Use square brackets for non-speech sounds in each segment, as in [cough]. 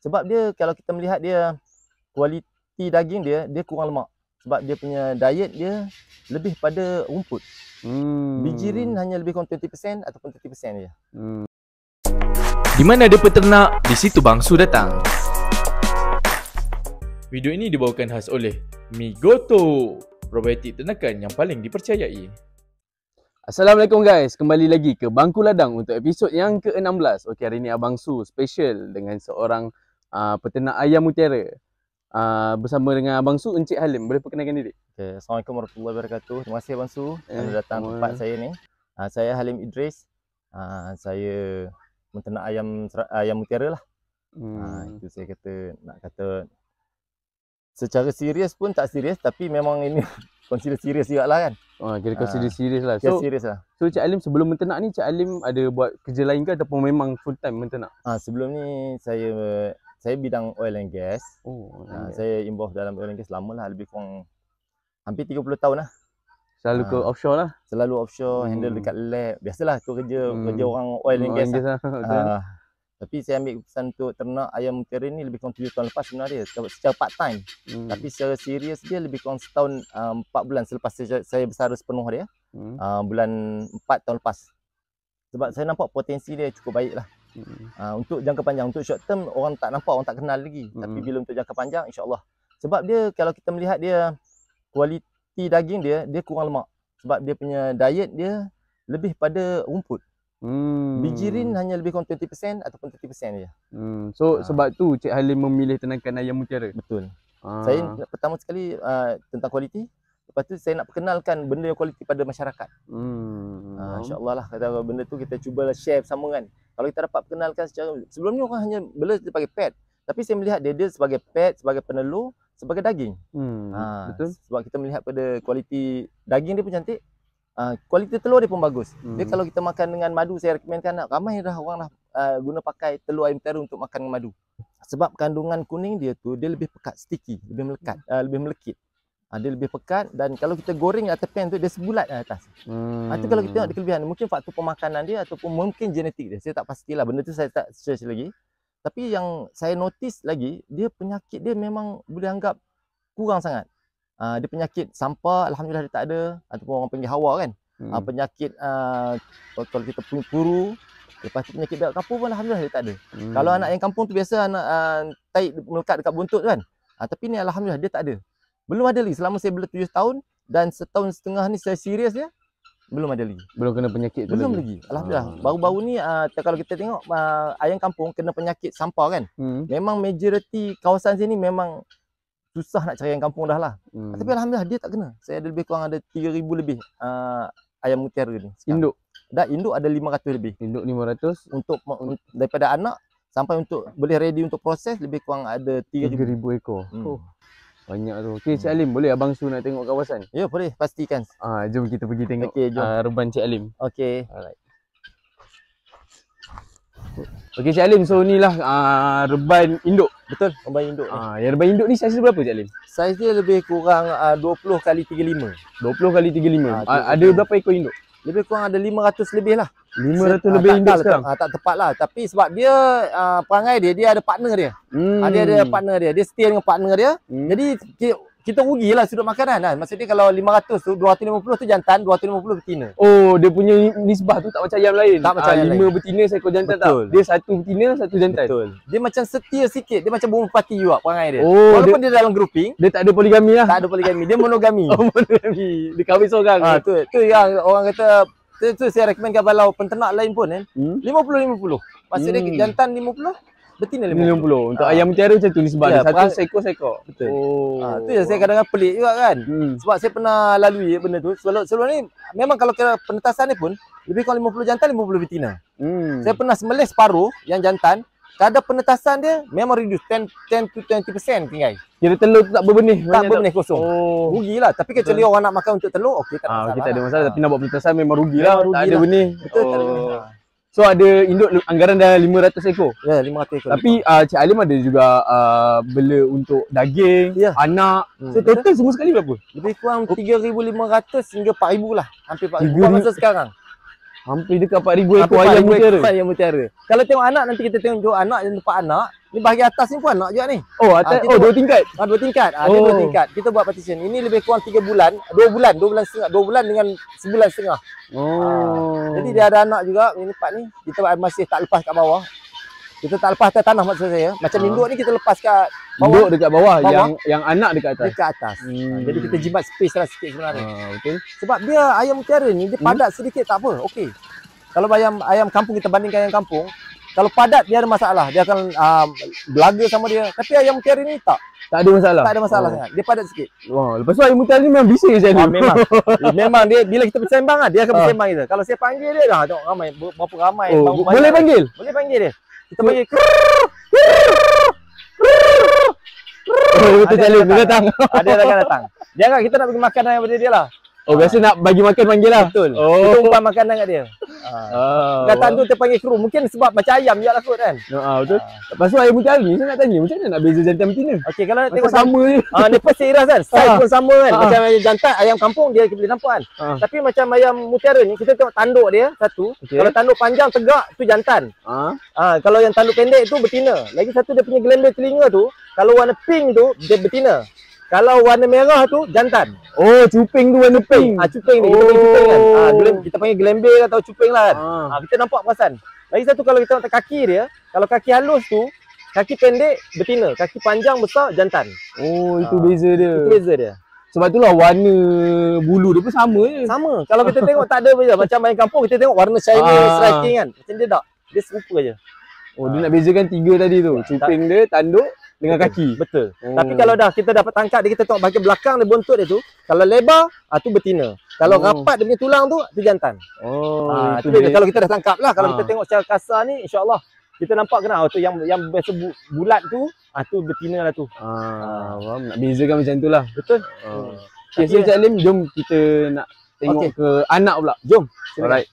Sebab dia kalau kita melihat dia kualiti daging dia dia kurang lemak. Sebab dia punya diet dia lebih pada rumput. Hmm. Biji hanya lebih kurang 20% ataupun 30% dia. Hmm. Di mana ada peternak, di situ bangsu datang. Video ini dibawakan khas oleh Migoto, probiotik ternakan yang paling dipercayai. Assalamualaikum guys, kembali lagi ke Bangku Ladang untuk episod yang ke-16. Okey, hari ini Abang Su special dengan seorang uh, peternak ayam mutiara uh, bersama dengan Abang Su Encik Halim. Boleh perkenalkan diri? Okay. Assalamualaikum warahmatullahi wabarakatuh. Terima kasih Abang Su eh, kerana eh, datang ke tempat saya ni. Uh, saya Halim Idris. Uh, saya menternak ayam ayam mutiara lah. Hmm. Uh, itu saya kata nak kata secara serius pun tak serius tapi memang ini [laughs] consider serius juga lah kan. Oh, kira consider uh, serius lah. Kira so, serius lah. So Cik Alim sebelum menternak ni Cik Alim ada buat kerja lain ke ataupun memang full time menternak? Ah sebelum ni saya saya bidang oil and gas. Oh, oil and ah, gas. saya involved dalam oil and gas lama lah, lebih kurang hampir 30 tahun lah. Selalu ke ah, offshore lah? Selalu offshore, hmm. handle dekat lab. Biasalah aku kerja, hmm. kerja orang oil and oh, gas, gas lah. Okay. Uh, [laughs] ah, tapi saya ambil keputusan untuk ternak ayam mutiara ni lebih kurang 7 tahun lepas sebenarnya. Secara part time. Hmm. Tapi secara serius dia lebih kurang setahun, uh, 4 bulan selepas saya, saya bersara sepenuh dia. Hmm. Uh, bulan 4 tahun lepas. Sebab saya nampak potensi dia cukup baik lah. Hmm. Uh, untuk jangka panjang, untuk short term orang tak nampak, orang tak kenal lagi. Hmm. Tapi bila untuk jangka panjang, insyaAllah. Sebab dia kalau kita melihat dia kualiti daging dia, dia kurang lemak. Sebab dia punya diet dia lebih pada rumput. Hmm. Bijirin hanya lebih kurang 20% ataupun 30% je. Hmm. So uh. sebab tu Cik Halim memilih tenangkan ayam mutiara? Betul. Uh. Saya pertama sekali uh, tentang kualiti, Lepas tu saya nak perkenalkan benda yang kualiti pada masyarakat. Hmm. Ah, InsyaAllah lah. Kata benda tu kita cubalah share sama kan. Kalau kita dapat perkenalkan secara... Sebelum ni orang hanya bela dia sebagai pet. Tapi saya melihat dia, dia sebagai pet, sebagai penelur, sebagai daging. Hmm. Ah, Betul. Sebab kita melihat pada kualiti daging dia pun cantik. Ah, kualiti telur dia pun bagus. Hmm. Jadi kalau kita makan dengan madu, saya rekomenkan nak ramai dah orang dah uh, guna pakai telur ayam peru untuk makan dengan madu. Sebab kandungan kuning dia tu, dia lebih pekat, sticky, lebih melekat, uh, lebih melekit. Ha, dia lebih pekat dan kalau kita goreng atas pan tu dia sebulat di atas. Hmm. Ah, Itu kalau kita tengok kelebihan mungkin faktor pemakanan dia ataupun mungkin genetik dia. Saya tak pastilah benda tu saya tak search lagi. Tapi yang saya notice lagi dia penyakit dia memang boleh anggap kurang sangat. Ha, dia penyakit sampah alhamdulillah dia tak ada ataupun orang panggil hawa kan. Ah, hmm. Ha, penyakit uh, kalau kita punya puru lepas tu penyakit belakang kampung pun alhamdulillah dia tak ada. Hmm. Kalau anak yang kampung tu biasa anak uh, tai melekat dekat buntut tu kan. Ha, tapi ni alhamdulillah dia tak ada. Belum ada lagi selama saya bela tujuh tahun dan setahun setengah ni saya serius ya. Belum ada lagi. Belum kena penyakit tu Belum lagi. lagi. Alhamdulillah. Ha. Ah. Baru-baru ni uh, kalau kita tengok uh, ayam kampung kena penyakit sampah kan. Hmm. Memang majoriti kawasan sini memang susah nak cari ayam kampung dah lah. Hmm. Tapi alhamdulillah dia tak kena. Saya ada lebih kurang ada 3000 lebih uh, ayam mutiara ni. Sekarang. Induk. Dah induk ada 500 lebih. Induk 500 untuk daripada anak sampai untuk boleh ready untuk proses lebih kurang ada 3000 ekor. Hmm. Oh. Banyak tu. Okey Cik hmm. Alim, boleh abang Su nak tengok kawasan? Ya, boleh. Pastikan. Ah, jom kita pergi tengok Okey, jom. Uh, ah, reban Cik Alim. Okey. Alright. Okey Cik Alim, so ni lah uh, ah, reban induk. Betul? Reban induk. Ah, uh, yang reban induk ni saiz berapa Cik Alim? Saiz dia lebih kurang a uh, 20 x 35. 20 x 35. Uh, uh, ada berapa ekor induk? lebih kurang ada 500 lebih lah 500 ah, lebih uh, tak, sekarang? Tak, lah. ah, tak tepat lah Tapi sebab dia uh, Perangai dia Dia ada partner dia hmm. Dia ada hmm. partner dia Dia setia dengan partner dia hmm. Jadi kita lah sudut makanan kan. Maksudnya kalau 500 tu 250 tu jantan, 250 betina. Oh, dia punya nisbah tu tak macam ayam lain. Tak macam ah, 5 betina saya ekor jantan Betul. tak. Dia satu betina satu jantan. Betul. Dia macam setia sikit. Dia macam bumpati juga perangai dia. Oh, Walaupun dia, dia, dalam grouping, dia tak ada poligami lah. Tak ada poligami. Dia monogami. [laughs] oh, monogami. Dia kahwin seorang. Ah, tu. Tu yang orang kata tu, tu saya rekomen kalau penternak lain pun kan, eh. Hmm? 50 50. Maksudnya hmm. jantan 50, Betina lima puluh ah. untuk ayam mutiara macam tu ni sebab ya, dia satu seko seekor Betul. Oh. Ha, tu yang saya kadang-kadang pelik juga kan. Hmm. Sebab saya pernah lalui benda tu. Sebelum, sebelum ni memang kalau kira penetasan ni pun lebih kurang puluh jantan lima puluh betina. Hmm. Saya pernah semelih separuh yang jantan kadar penetasan dia memang reduce 10, 10 to 20% tinggal. Kira telur tu tak berbenih. Tak berbenih kosong. Oh. lah. Tapi kecuali orang nak makan untuk telur, okey tak ada ha, masalah. Okay, ada masalah. Ha. Tapi nak buat penetasan memang rugi lah, rugilah. Tak ada benih. Betul, oh. tak ada oh. benih. Ha. So ada induk anggaran dah 500 ekor. Ya, yeah, 500 ekor. Tapi uh, Cik Alim ada juga uh, bela untuk daging, yeah. anak. Hmm. So total semua sekali berapa? Lebih kurang 3500 hingga 4000 lah. Hampir 4000 masa sekarang. Hampir dekat 4000 ekor ayam mutiara. Ekor ayam mutiara. Kalau tengok anak nanti kita tengok juga anak dan tempat anak. Ni bahagian atas ni pun anak juga ni. Oh, atas. Ha, oh, dua tingkat. Ah, dua tingkat. Ah, ha, oh. dua tingkat. Kita buat partition. Ini lebih kurang tiga bulan, dua bulan, dua bulan setengah, 2 bulan dengan sebulan setengah. Oh. Ha, ah, jadi dia ada anak juga ini tempat ni. Kita masih tak lepas kat bawah. Kita tak lepas atas tanah maksud saya. Macam ah. induk ni kita lepas kat bawah. Induk dekat bawah, bawah yang yang anak dekat atas. Dekat atas. Hmm. Ah, jadi kita jimat space lah sikit sebenarnya. Ha, betul. Sebab dia ayam mutiara ni dia hmm? padat sedikit tak apa. Okey. Kalau ayam ayam kampung kita bandingkan ayam kampung, kalau padat dia ada masalah. Dia akan uh, belaga sama dia. Tapi ayam mutiara ni tak. Tak ada masalah. Tak ada masalah oh. sangat. Dia padat sikit. Wah, lepas tu ayam mutiara ni memang bising macam ni. memang. [laughs] memang dia bila kita bersembang lah, dia akan bersembang kita. Kalau saya panggil dia dah tengok ramai berapa ramai. Oh, boleh lah. panggil. Boleh panggil dia. Kita panggil Betul-betul jalan, datang. Ada yang akan datang. Jangan kita nak pergi makan dengan dia lah. Oh, biasa nak bagi makan panggil lah. Betul. Oh. Itu umpan makanan kat dia. Oh. Datang tu terpanggil kru. Mungkin sebab macam ayam je lah kot kan. Oh ah, betul. Ah. Lepas tu ayam putih hari, saya nak tanya macam mana nak beza jantan betina? Okey, kalau nak tengok sama je. Ah, dia pasti seiras kan. Size ah. pun sama kan. Ah. Macam ayam jantan, ayam kampung dia boleh nampak kan. Ah. Tapi macam ayam mutiara ni, kita tengok tanduk dia satu. Okay. Kalau tanduk panjang, tegak, tu jantan. Ah. ah. kalau yang tanduk pendek tu betina. Lagi satu dia punya gelenda telinga tu, kalau warna pink tu, dia betina. Kalau warna merah tu jantan. Oh, cuping tu warna pink. Ah, cuping ni oh. cuping kan. Oh. Ah, glen, kita panggil glembel atau cuping lah kan. Ah. ah, kita nampak perasan. Lagi satu kalau kita nak kaki dia, kalau kaki halus tu, kaki pendek betina, kaki panjang besar jantan. Oh, itu ah. beza dia. Itu beza dia. Sebab itulah warna bulu dia pun sama je. Sama. Kalau kita tengok tak ada beza. Macam main kampung kita tengok warna shiny, ah. striking kan. Macam dia tak. Dia serupa je. Oh, ah. dia nak bezakan tiga tadi tu. Ya, cuping tak. dia, tanduk, dengan kaki. Betul. Hmm. Tapi kalau dah kita dapat tangkap dia kita tengok bahagian belakang dia buntut dia tu, kalau lebar ah tu betina. Kalau hmm. rapat dia punya tulang tu tu jantan. Oh. Ah itu dia. kalau kita dah tangkap lah kalau ha. kita tengok secara kasar ni insya-Allah kita nampak kena ah, tu yang yang biasa bu, bulat tu ah tu betina lah tu. Ah, ah nak bezakan macam tu lah. Betul. Ha. Okey, Cik Alim, jom kita nak tengok okay. ke anak pula. Jom. Alright.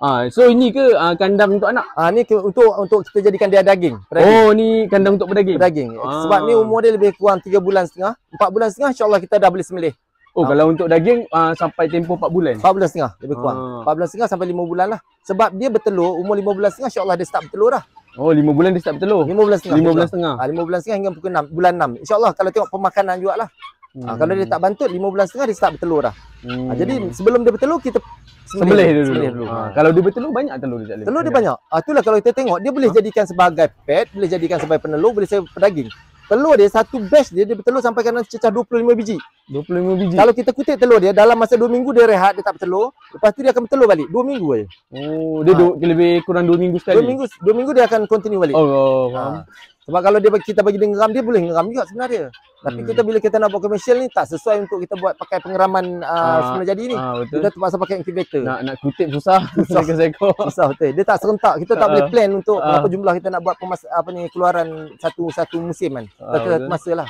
Ah, uh, so ini ke uh, kandang untuk anak? Ah, uh, ni ke, untuk untuk kita jadikan dia daging. Pedaging. Oh, ni kandang untuk pedaging. Pedaging. Uh. Ah. Sebab ni umur dia lebih kurang 3 bulan setengah, 4 bulan setengah insya-Allah kita dah boleh sembelih. Oh, uh. kalau untuk daging uh, sampai tempoh 4 bulan. 4 bulan setengah lebih kurang. Uh. 4 bulan setengah sampai 5 bulan lah. Sebab dia bertelur umur 5 bulan setengah insya-Allah dia start bertelur dah. Oh, 5 bulan dia start bertelur. 5 bulan setengah. 5 bulan setengah. Ah, 5 bulan setengah hingga bulan 6. Insya-Allah kalau tengok pemakanan jugaklah. Ah, hmm. Ha, kalau dia tak bantut 15.5 dia start bertelur dah. Ah, hmm. Ha, jadi sebelum dia bertelur kita sembelih dulu. dulu. dulu. Ah. Ha. Kalau dia bertelur banyak telur dia tak boleh. Telur dia banyak. Ha, itulah kalau kita tengok dia boleh ha? jadikan sebagai pet, boleh jadikan sebagai penelur, boleh sebagai pedaging. Telur dia satu batch dia dia bertelur sampai kena cecah 25 biji. 25 biji. Kalau kita kutip telur dia dalam masa 2 minggu dia rehat dia tak bertelur, lepas tu dia akan bertelur balik 2 minggu aja. Oh, dia ha. lebih kurang 2 minggu sekali. 2 minggu 2 minggu dia akan continue balik. Oh, oh, oh ha. Sebab kalau dia kita bagi dia ngeram, dia boleh ngeram juga sebenarnya. Tapi hmm. kita bila kita nak buat komersial ni tak sesuai untuk kita buat pakai pengeraman uh, ah, semula jadi ni. Ah, kita terpaksa pakai incubator. Nak nak kutip susah. [laughs] Susah ke seko. Susah betul. Dia tak serentak. Kita tak ah, boleh plan untuk ah, berapa jumlah kita nak buat pemas apa ni keluaran satu satu musim kan. Ah, satu masa lah.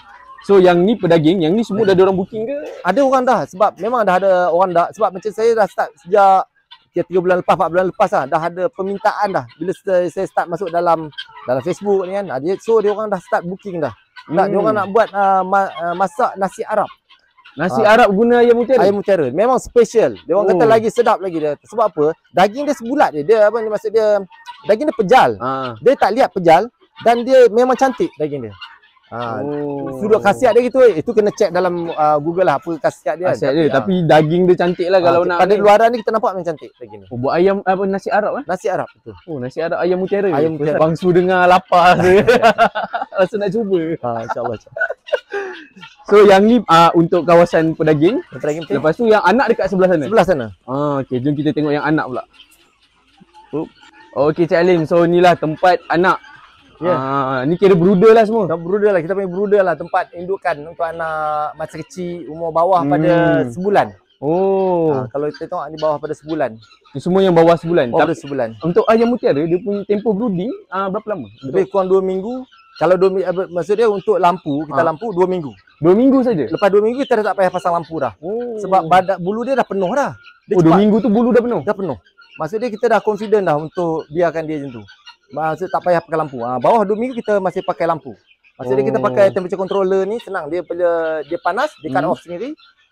So yang ni pedaging, yang ni semua dah ada hmm. orang booking ke? Ada orang dah sebab memang dah ada orang dah sebab macam saya dah start sejak ya, 3 bulan lepas 4 bulan lepas lah dah ada permintaan dah bila saya start masuk dalam dalam Facebook ni kan ah, so dia orang dah start booking dah nak hmm. dia orang hmm. nak buat uh, ma- uh, masak nasi Arab nasi uh, Arab guna ayam mutiara ayam mutiara memang special dia orang oh. kata lagi sedap lagi dia sebab apa daging dia sebulat dia dia apa maksud dia daging dia pejal uh. dia tak lihat pejal dan dia memang cantik daging dia Ha, sudut khasiat dia gitu eh. Itu kena check dalam uh, Google lah Apa khasiat dia Khasiat dia Tapi ah. daging dia cantik lah Kalau ah, nak Pada luaran ni kita nampak Memang cantik Oh buat ayam apa, Nasi Arab lah eh? Nasi Arab betul. Oh nasi Arab Ayam mutiara Ayam mutiara Bangsu dengar lapar [laughs] Rasa nak cuba ha, InsyaAllah [laughs] So yang ni uh, Untuk kawasan pedaging Pedaging. Lepas tu yang anak Dekat sebelah sana Sebelah sana ah, Okay jom kita tengok Yang anak pula Oops. Okay Cik Alim So inilah tempat anak Yeah. Ah, ni kira bruder lah semua. Tak bruder lah. Kita panggil bruder lah. Tempat indukan untuk anak masa kecil umur bawah hmm. pada sebulan. Oh. Ah, kalau kita tengok ni bawah pada sebulan. Ni semua yang bawah sebulan. Bawah pada sebulan. Untuk ayam mutiara dia punya tempoh brooding ah, berapa lama? Lebih kurang 2 minggu. Kalau dua minggu, maksud dia untuk lampu, kita ha. lampu 2 minggu. 2 minggu saja. Lepas 2 minggu kita dah tak payah pasang lampu dah. Oh. Sebab badak bulu dia dah penuh dah. Dia oh, 2 minggu tu bulu dah penuh. Dah penuh. Maksud dia kita dah confident dah untuk biarkan dia macam tu masa tak payah pakai lampu. Ha, bawah 2 minggu kita masih pakai lampu. Maksudnya oh. kita pakai temperature controller ni senang. Dia bila dia panas, dia cut hmm. off sendiri.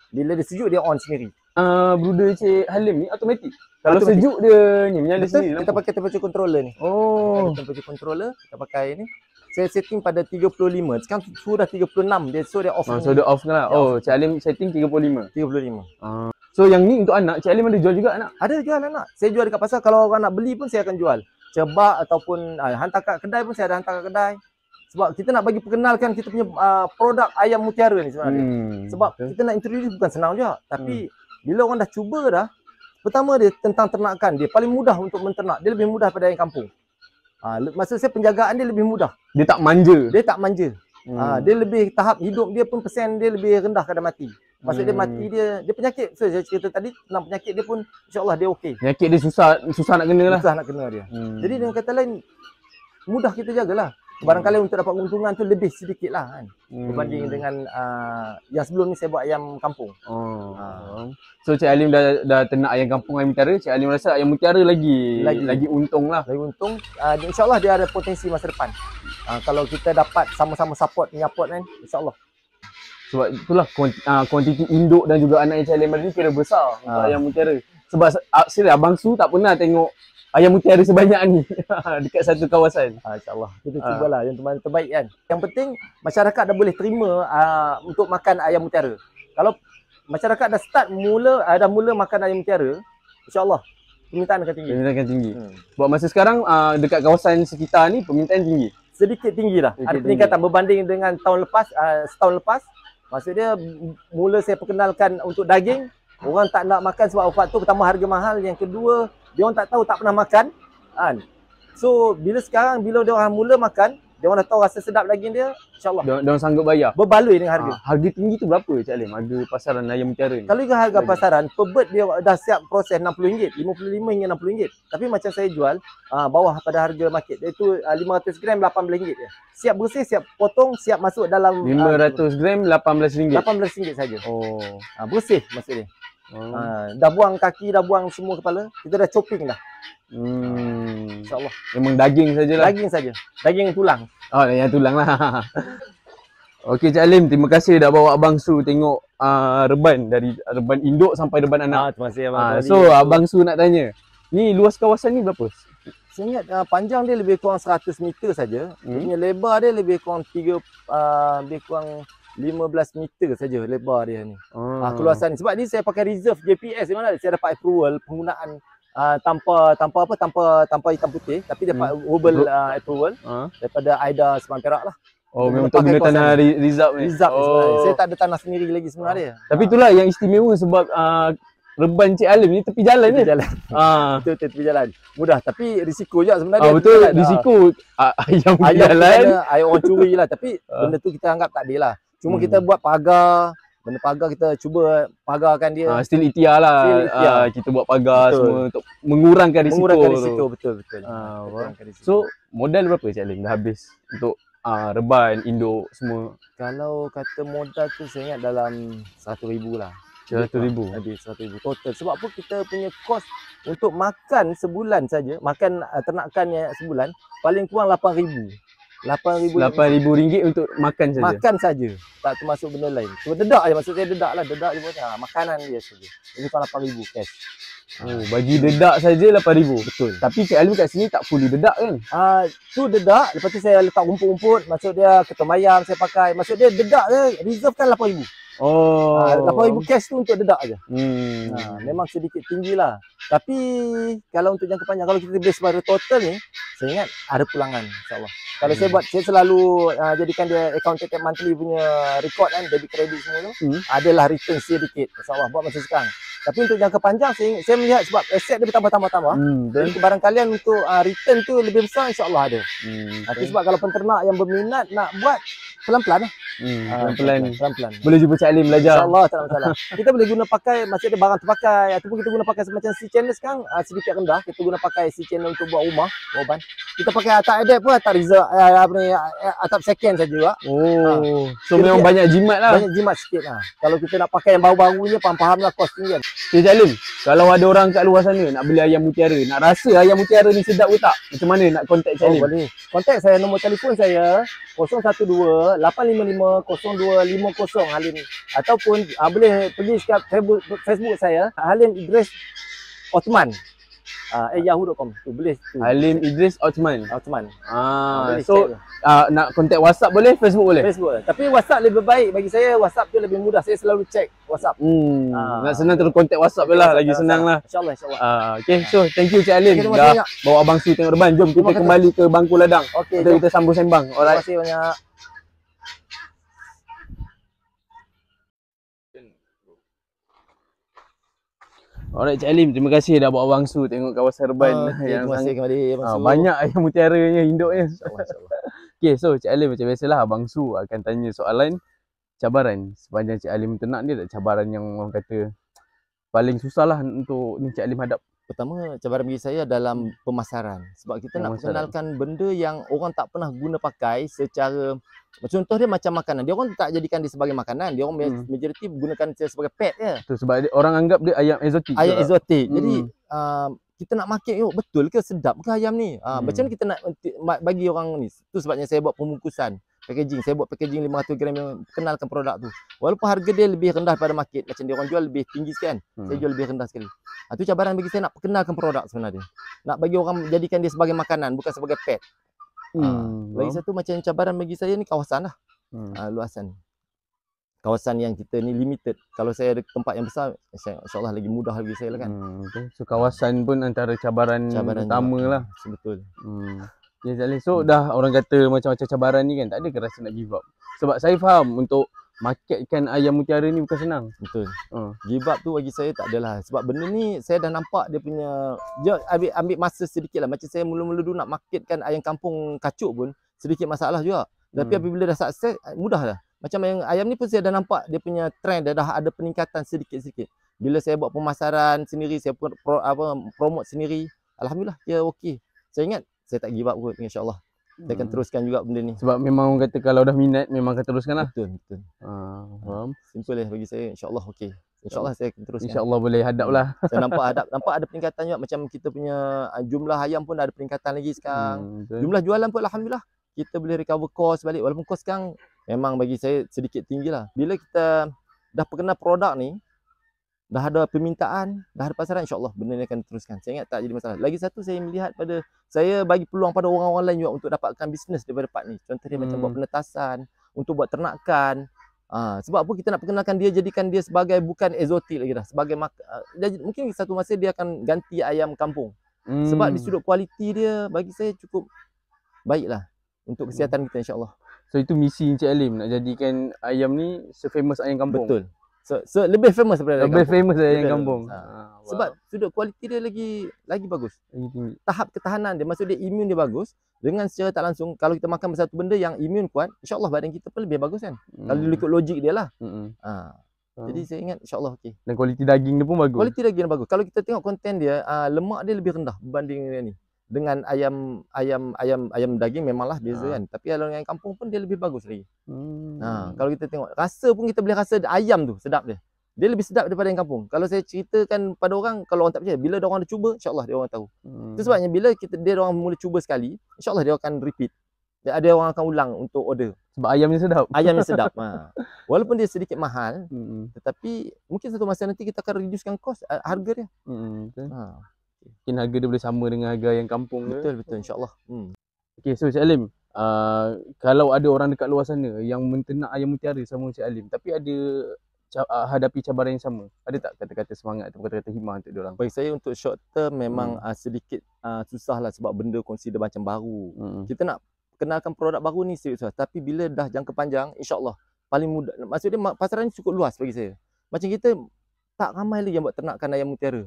Bila dia sejuk, dia on sendiri. Uh, Bruder Cik Halim ni automatik? Kalau automatik. sejuk dia ni, menyala Betul? sendiri. Kita pakai temperature controller ni. Oh. Kita temperature controller, kita pakai ni. Saya setting pada 35. Sekarang suhu dah 36. Dia, so dia off. Oh, so dia off lah. Oh, Cik Halim setting 35. 35. Uh. So yang ni untuk anak, Cik Alim ada jual juga anak? Ada jual anak. Saya jual dekat pasar. Kalau orang nak beli pun saya akan jual cebak ataupun uh, hantar kat kedai pun saya ada hantar kat kedai sebab kita nak bagi perkenalkan kita punya uh, produk ayam mutiara ni sebenarnya hmm. sebab okay. kita nak introduce bukan senang je tapi hmm. bila orang dah cuba dah pertama dia tentang ternakan dia paling mudah untuk menternak dia lebih mudah pada yang kampung ah uh, maksud saya penjagaan dia lebih mudah dia tak manja dia tak manja hmm. uh, dia lebih tahap hidup dia pun persen dia lebih rendah kadar mati Masa hmm. dia mati hmm. dia dia penyakit. So saya cerita tadi tentang penyakit dia pun insyaallah dia okey. Penyakit dia susah susah nak kena lah. Susah nak kena dia. Hmm. Jadi dengan kata lain mudah kita jagalah. Barangkali hmm. untuk dapat keuntungan tu lebih sedikit lah kan. Hmm. Berbanding dengan uh, yang sebelum ni saya buat ayam kampung. Oh. Uh. So Cik Alim dah, dah ternak ayam kampung ayam mutiara. Cik Alim rasa ayam mutiara lagi, lagi, lagi untung lah. Lagi untung. Uh, InsyaAllah dia ada potensi masa depan. Uh, kalau kita dapat sama-sama support, menyapot kan. InsyaAllah sebab itulah ah, kuantiti uh, induk dan juga anak ayam calon mandiri kira besar uh. untuk ah. ayam mutiara sebab uh, ah, sebenarnya abang su tak pernah tengok ayam mutiara sebanyak ni [laughs] dekat satu kawasan insyaallah uh, kita cubalah uh. yang terbaik, terbaik kan yang penting masyarakat dah boleh terima uh, untuk makan ayam mutiara kalau masyarakat dah start mula uh, dah mula makan ayam mutiara insyaallah permintaan akan tinggi permintaan akan tinggi hmm. buat masa sekarang uh, dekat kawasan sekitar ni permintaan tinggi sedikit tinggi lah. Ada peningkatan tinggi. berbanding dengan tahun lepas, uh, setahun lepas, Maksudnya mula saya perkenalkan untuk daging, orang tak nak makan sebab waktu pertama harga mahal, yang kedua dia orang tak tahu tak pernah makan. Kan? So bila sekarang bila dia orang mula makan, dia orang dah tahu rasa sedap lagi dia insya Allah. dia orang sanggup bayar berbaloi dengan harga ha, harga tinggi tu berapa cik Alim harga pasaran ayam mutiara ni kalau ikut harga Bagi. pasaran per bird dia dah siap proses RM60 RM55 hingga RM60 tapi macam saya jual uh, bawah pada harga market ah, dia tu uh, 500 gram RM18 ya. siap bersih siap potong siap masuk dalam 500 uh, gram RM18 RM18 saja oh ha, bersih maksudnya Hmm. Ha, dah buang kaki, dah buang semua kepala. Kita dah chopping dah. Hmm. InsyaAllah. Memang daging sajalah. Daging saja. Daging tulang. Oh, yang tulang lah. [laughs] Okey Cik Alim, terima kasih dah bawa Abang Su tengok uh, reban dari reban induk sampai reban anak. Ah, terima kasih Abang. Ah, so Abang Su nak tanya. Ni luas kawasan ni berapa? Saya ingat uh, ah, panjang dia lebih kurang 100 meter saja. Hmm? lebar dia lebih kurang 3 uh, lebih kurang 15 meter saja lebar dia ni. Hmm. Ah keluasan ni. sebab ni saya pakai reserve GPS memang saya dapat approval penggunaan ah, tanpa tanpa apa tanpa tanpa hitam putih tapi dapat hmm. global uh, ah, approval hmm. daripada AIDA Semangkerak lah. Oh memang untuk guna tanah ni. Rizab ni. Rizab oh. Saya tak ada tanah sendiri lagi sebenarnya. Ah. Tapi itulah yang istimewa sebab ah, Reban Cik Alim ni tepi jalan ni. Ah. [laughs] Betul tepi jalan. Mudah tapi risiko juga sebenarnya. Ah, betul risiko ah. [laughs] ayam, ayam jalan. Ayam orang curi lah tapi ah. benda tu kita anggap tak adil lah. Cuma hmm. kita buat pagar Benda pagar kita cuba pagarkan dia ha, Still ETR lah still ETR. Ah, ha, Kita buat pagar betul. semua untuk mengurangkan risiko Mengurangkan risiko betul-betul ah, ha, So modal berapa Cik Alim dah habis untuk uh, reban, induk semua Kalau kata modal tu saya ingat dalam RM1,000 lah RM100,000 RM100,000 total Sebab apa kita punya kos untuk makan sebulan saja Makan uh, ternakannya sebulan Paling kurang RM8,000 RM8,000 ringgit untuk makan saja. Makan saja. Tak termasuk benda lain. Cuma dedak je. Maksud saya dedak lah. Dedak je macam ha, makanan dia saja. Ini kalau RM8,000 cash. Oh, bagi dedak saja RM8,000. Betul. Tapi Cik Alim kat sini tak fully dedak kan? Ah, uh, tu dedak. Lepas tu saya letak rumput-rumput. Maksud dia ketum ayam saya pakai. Maksud dia dedak je. Reserve kan RM8,000. Oh. Ha, ah, 8,000 cash tu untuk dedak je. Hmm. Ha, memang sedikit tinggi lah. Tapi kalau untuk jangka panjang, kalau kita beli sebarang total ni, saya ingat ada pulangan insyaAllah. Kalau hmm. saya buat, saya selalu uh, jadikan dia account tetap monthly punya record kan, debit credit semua tu. Hmm. Adalah return sedikit insyaAllah buat masa sekarang. Tapi untuk jangka panjang, saya, saya melihat sebab aset dia bertambah-tambah-tambah. Hmm. Dan barang kalian untuk uh, return tu lebih besar insyaAllah ada. Hmm. Tapi sebab kalau penternak yang berminat nak buat, pelan-pelan lah. Hmm. Uh, pelan-pelan. Boleh jumpa cari Salim belajar. InsyaAllah tak ada masalah. kita boleh guna pakai masih ada barang terpakai ataupun kita guna pakai macam si channel sekarang uh, sedikit rendah. Kita guna pakai si channel untuk buat rumah, roban. Kita pakai atap adap pun atap Riza, uh, ah, apa ni ah, atap second saja juga. Oh. Uh, so kita, memang banyak jimat lah. Banyak jimat sikit lah. Kalau kita nak pakai yang baru-baru ni paham fahamlah kos tinggi. Si kan. Salim, kalau ada orang kat luar sana nak beli ayam mutiara, nak rasa ayam mutiara ni sedap ke tak? Macam mana nak contact oh, Salim? Oh, boleh. Contact saya nombor telefon saya 012 855 0250 Halim ataupun uh, boleh pergi dekat Facebook, Facebook saya Halim Idris Osman uh, ah, eh, yahoo.com tu boleh tu. Halim Idris Osman Osman ah, ah so uh, nak contact WhatsApp boleh Facebook boleh Facebook tapi WhatsApp lebih baik bagi saya WhatsApp tu lebih mudah saya selalu check WhatsApp hmm uh, nak senang terus contact WhatsApp lah lagi senanglah insyaallah insyaallah uh, okey so thank you Cik Halim okay, dah banyak. bawa abang si tengok reban jom kita kembali ke bangku ladang okay, kita, kita sambung sembang alright terima kasih banyak Alright Cik Alim, terima kasih dah buat abang su tengok kawasan serban oh, ah, okay, yang sangat kembali abang ah, su. Banyak ayam [laughs] mutiaranya induknya. [laughs] Okey, so Cik Alim macam biasalah abang su akan tanya soalan cabaran sepanjang Cik Alim ternak dia tak cabaran yang orang kata paling susah lah untuk ni Cik Alim hadap pertama cabaran bagi saya dalam pemasaran sebab kita pemasaran. nak kenalkan benda yang orang tak pernah guna pakai secara contoh dia macam makanan dia orang tak jadikan dia sebagai makanan dia orang hmm. majoriti gunakan dia sebagai pet ya Betul, sebab orang anggap dia ayam eksotik ayam eksotik hmm. jadi uh, kita nak makan yuk betul ke sedap ke ayam ni uh, hmm. macam mana hmm. kita nak bagi orang ni tu sebabnya saya buat pemungkusan packaging. Saya buat packaging 500 gram yang kenalkan produk tu. Walaupun harga dia lebih rendah pada market. Macam dia orang jual lebih tinggi sekian, Hmm. Saya jual lebih rendah sekali. Itu ha, cabaran bagi saya nak perkenalkan produk sebenarnya. Nak bagi orang jadikan dia sebagai makanan bukan sebagai pet. Ha, hmm. Ha, bagi saya tu macam cabaran bagi saya ni kawasan lah. Hmm. Ha, luasan. Kawasan yang kita ni limited. Kalau saya ada tempat yang besar, saya insyaAllah lagi mudah lagi saya lah kan. Hmm. So kawasan pun antara cabaran, cabaran utama lah. sebetul. Hmm. Yes, Alin. So, dah orang kata macam-macam cabaran ni kan, tak ada rasa nak give up. Sebab saya faham untuk marketkan ayam mutiara ni bukan senang. Betul. Uh. Give up tu bagi saya tak adalah. Sebab benda ni saya dah nampak dia punya... Dia ambil, ambil masa sedikit lah. Macam saya mula-mula dulu nak marketkan ayam kampung kacuk pun, sedikit masalah juga. Tapi hmm. bila dah sukses, eh, mudah lah. Macam yang ayam ni pun saya dah nampak dia punya trend, dia dah ada peningkatan sedikit sedikit Bila saya buat pemasaran sendiri, saya pun pro, apa, promote sendiri, Alhamdulillah, dia okey. Saya ingat saya tak give up kot insyaallah kita akan hmm. teruskan juga benda ni sebab memang orang kata kalau dah minat memang akan teruskanlah betul betul ah faham simple lah bagi saya insyaallah okey insyaallah saya akan teruskan Insya Allah boleh hadaplah saya [laughs] nampak hadap nampak ada peningkatan juga macam kita punya ah, jumlah ayam pun ada peningkatan lagi sekarang hmm, jumlah jualan pun alhamdulillah kita boleh recover cost balik walaupun cost sekarang memang bagi saya sedikit tinggilah bila kita dah perkenal produk ni dah ada permintaan, dah ada pasaran Insyaallah allah benda ni akan teruskan. Saya ingat tak jadi masalah. Lagi satu saya melihat pada saya bagi peluang pada orang-orang lain juga untuk dapatkan bisnes daripada part ni. Contohnya hmm. macam buat hmm. penetasan, untuk buat ternakan. Ha, sebab apa kita nak perkenalkan dia jadikan dia sebagai bukan ezotik lagi dah, sebagai uh, dia, mungkin satu masa dia akan ganti ayam kampung. Hmm. Sebab di hmm. sudut kualiti dia bagi saya cukup baiklah untuk hmm. kesihatan hmm. kita Insyaallah. So itu misi Encik Alim nak jadikan ayam ni sefamous ayam kampung. Betul. So, so lebih famous daripada lebih kampung. famous daripada yang kampung. Ha, ah, wow. Sebab sudut kualiti dia lagi lagi bagus. mm tinggi Tahap ketahanan dia maksud dia imun dia bagus dengan secara tak langsung kalau kita makan satu benda yang imun kuat, insya-Allah badan kita pun lebih bagus kan. Mm. Kalau ikut hmm. logik dia lah. hmm Ha. So. Hmm. Jadi saya ingat insya-Allah okey. Dan kualiti daging dia pun bagus. Kualiti daging dia bagus. Kalau kita tengok konten dia, uh, lemak dia lebih rendah berbanding dengan ni dengan ayam ayam ayam ayam daging memanglah beza ha. Ah. kan tapi kalau dengan kampung pun dia lebih bagus lagi. Hmm. Ha kalau kita tengok rasa pun kita boleh rasa ayam tu sedap dia. Dia lebih sedap daripada yang kampung. Kalau saya ceritakan pada orang kalau orang tak percaya bila dia orang dah cuba insyaallah dia orang tahu. Hmm. Itu sebabnya bila kita dia orang mula cuba sekali insyaallah dia akan repeat. Dia ada orang akan ulang untuk order sebab ayamnya sedap. Ayamnya sedap. [laughs] ha. Walaupun dia sedikit mahal hmm. tetapi mungkin satu masa nanti kita akan reducekan kos harga dia. Hmm. Ha. Mungkin harga dia boleh sama dengan harga yang kampung Betul, ke? betul insyaAllah hmm. Okay, so Cik Alim uh, Kalau ada orang dekat luar sana yang menternak ayam mutiara sama Cik Alim Tapi ada uh, hadapi cabaran yang sama Ada tak kata-kata semangat atau kata-kata himah untuk orang? Bagi saya untuk short term memang hmm. uh, sedikit uh, susah lah Sebab benda consider macam baru hmm. Kita nak kenalkan produk baru ni sedikit susah Tapi bila dah jangka panjang insyaAllah Paling mudah, maksudnya pasaran cukup luas bagi saya Macam kita tak ramai lagi yang buat ternakan ayam mutiara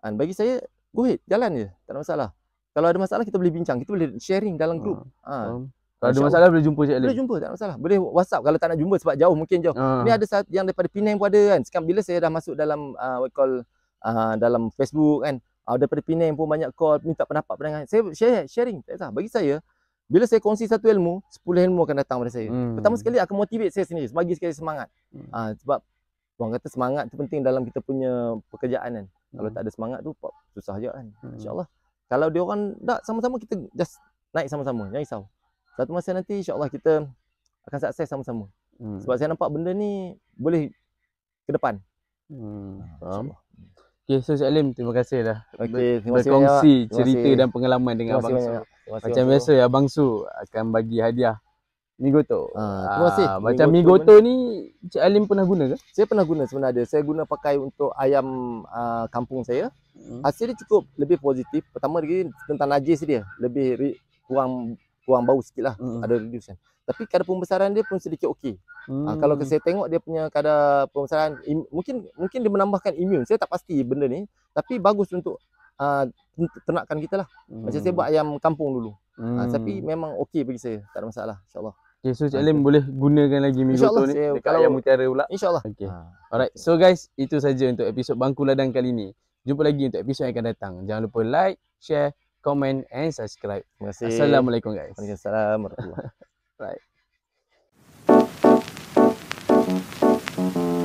dan ha, bagi saya, go ahead, jalan je. Tak ada masalah. Kalau ada masalah, kita boleh bincang. Kita boleh sharing dalam grup. Ah, ha. Ha. Kalau ada masalah, boleh jumpa Cik Alim. Boleh jumpa, tak ada masalah. Boleh WhatsApp kalau tak nak jumpa sebab jauh, mungkin jauh. Ha. Ini ada satu yang daripada Penang pun ada kan. Sekarang bila saya dah masuk dalam uh, what call uh, dalam Facebook kan. Uh, daripada Penang pun banyak call, minta pendapat pendengar. Saya share, sharing, tak kisah. Bagi saya, bila saya kongsi satu ilmu, sepuluh ilmu akan datang pada saya. Hmm. Pertama sekali, akan motivate saya sendiri. Bagi sekali semangat. Hmm. Uh, sebab Orang kata semangat tu penting dalam kita punya pekerjaan kan. Hmm. Kalau tak ada semangat tu susah je kan. Hmm. InsyaAllah. Kalau dia orang tak sama-sama kita just naik sama-sama. Jangan risau. Satu masa nanti insyaAllah kita akan sukses sama-sama. Hmm. Sebab saya nampak benda ni boleh ke depan. Hmm. Ah, okay, so Cik Alim, terima kasih dah okay, terima berkongsi cerita dan pengalaman dengan terima Abang Su. Macam terima biasa, terima. Abang Su akan bagi hadiah Migoto. Ha, terima kasih. Ha, macam Migoto, Migoto ni Cik Alim pernah guna ke? Saya pernah guna sebenarnya. Saya guna pakai untuk ayam uh, kampung saya. Hmm. Hasil dia cukup lebih positif. Pertama lagi tentang najis dia. Lebih kurang kurang bau sikit lah. Hmm. Ada reduce kan. Tapi kadar pembesaran dia pun sedikit okey. Hmm. Ha, kalau saya tengok dia punya kadar pembesaran. Im- mungkin mungkin dia menambahkan imun. Saya tak pasti benda ni. Tapi bagus untuk uh, ternakan kita lah. Hmm. Macam saya hmm. buat ayam kampung dulu. Hmm. Ha, tapi memang okey bagi saya. Tak ada masalah. InsyaAllah. Okay, so Cik Alim okay. boleh gunakan lagi Mi Goto ni dekat kalau... Ayam Mutiara pula. InsyaAllah. Okay. Ha. Alright, so guys, itu saja untuk episod Bangku Ladang kali ni. Jumpa lagi untuk episod yang akan datang. Jangan lupa like, share, komen and subscribe. Terima kasih. Assalamualaikum guys. Waalaikumsalam. [laughs] Right.